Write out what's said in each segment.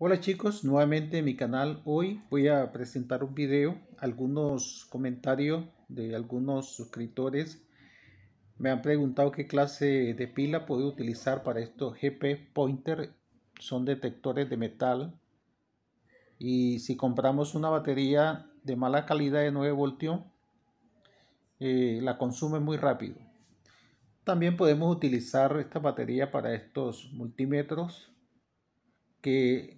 Hola chicos, nuevamente en mi canal. Hoy voy a presentar un video, algunos comentarios de algunos suscriptores. Me han preguntado qué clase de pila puedo utilizar para estos GP Pointer. Son detectores de metal. Y si compramos una batería de mala calidad de 9 voltios, eh, la consume muy rápido. También podemos utilizar esta batería para estos multímetros que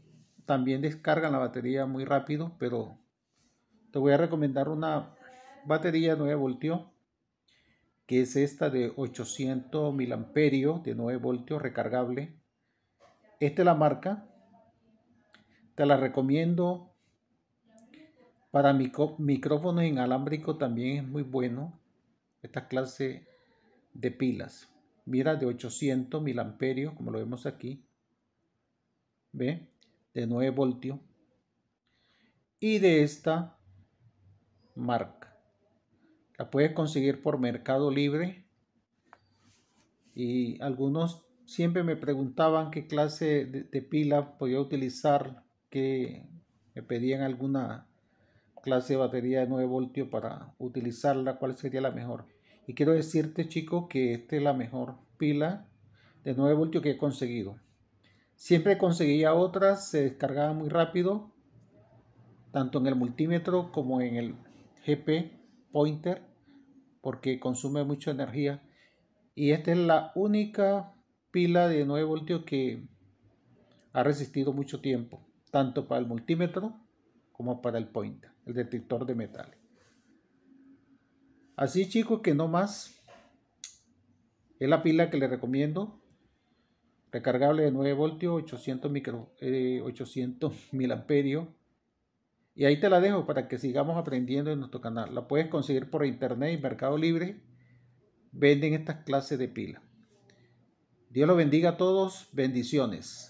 también descargan la batería muy rápido, pero te voy a recomendar una batería 9 voltios que es esta de 800 mil amperios de 9 voltios recargable. Esta es la marca. Te la recomiendo. Para micrófonos inalámbricos también es muy bueno esta clase de pilas. Mira de 800 mil amperios como lo vemos aquí. ¿Ve? de 9 voltios y de esta marca. La puedes conseguir por Mercado Libre y algunos siempre me preguntaban qué clase de, pila podía utilizar, que me pedían alguna clase de batería de 9 voltios para utilizarla, cuál sería la mejor. Y quiero decirte chicos que esta es la mejor pila de 9 voltios que he conseguido. Siempre conseguía otras, se descargaba muy rápido, tanto en el multímetro como en el GP pointer, porque consume mucha energía. Y esta es la única pila de 9 voltios que ha resistido mucho tiempo, tanto para el multímetro como para el pointer, el detector de metales. Así chicos que no más. Es la pila que les recomiendo recargable de 9 voltios, 800, micro, 800 mil amperios. Y ahí te la dejo para que sigamos aprendiendo en nuestro canal. La puedes conseguir por internet y Mercado Libre. Venden estas clases de pilas. Dios los bendiga a todos. Bendiciones.